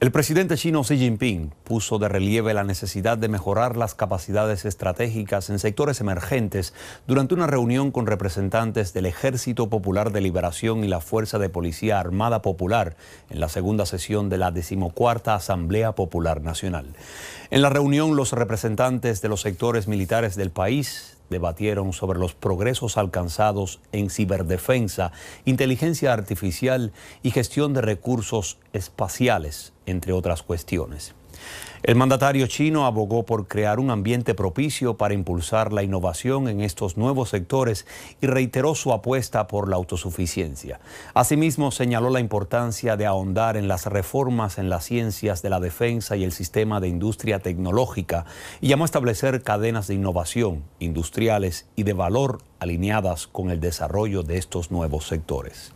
El presidente chino Xi Jinping puso de relieve la necesidad de mejorar las capacidades estratégicas en sectores emergentes durante una reunión con representantes del Ejército Popular de Liberación y la Fuerza de Policía Armada Popular en la segunda sesión de la decimocuarta Asamblea Popular Nacional. En la reunión, los representantes de los sectores militares del país, debatieron sobre los progresos alcanzados en ciberdefensa, inteligencia artificial y gestión de recursos espaciales, entre otras cuestiones. El mandatario chino abogó por crear un ambiente propicio para impulsar la innovación en estos nuevos sectores y reiteró su apuesta por la autosuficiencia. Asimismo, señaló la importancia de ahondar en las reformas en las ciencias de la defensa y el sistema de industria tecnológica y llamó a establecer cadenas de innovación industriales y de valor alineadas con el desarrollo de estos nuevos sectores.